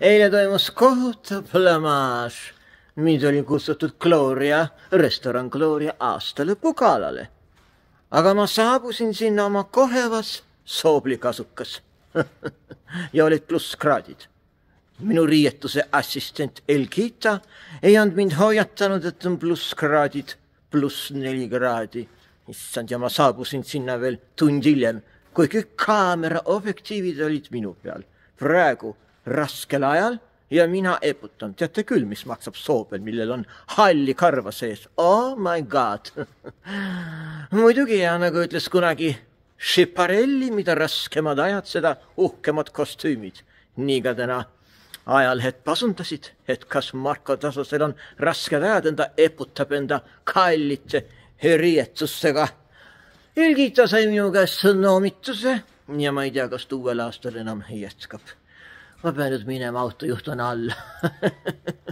eile toimus kohutav blamaaž, mind oli kutsutud Gloria, restoran Gloria aastalõpugalale. aga ma saabusin sinna oma kohevas sooblikasukas ja olid plusskraadid minu riietuse assistent Elgita ei olnud mind hoiatanud, et on plusskraadid, pluss neli kraadi. issand, ja ma saabusin sinna veel tund hiljem, kuigi kaamera objektiivid olid minu peal praegu raskel ajal ja mina eputan. teate küll, mis maksab soopel, millel on halli karva sees. Oh my god muidugi ja nagu ütles kunagi Schiparelli, mida raskemad ajad, seda uhkemad kostüümid. nii ka täna ajalehed pasundasid, et kas Marko Tasosel on rasked ajad, enda eputab enda kallite riietustega. Helgita sai minu käest sõnamituse ja ma ei tea, kas uuel aastal enam ei jätkab. ma pean nüüd minema, autojuht on all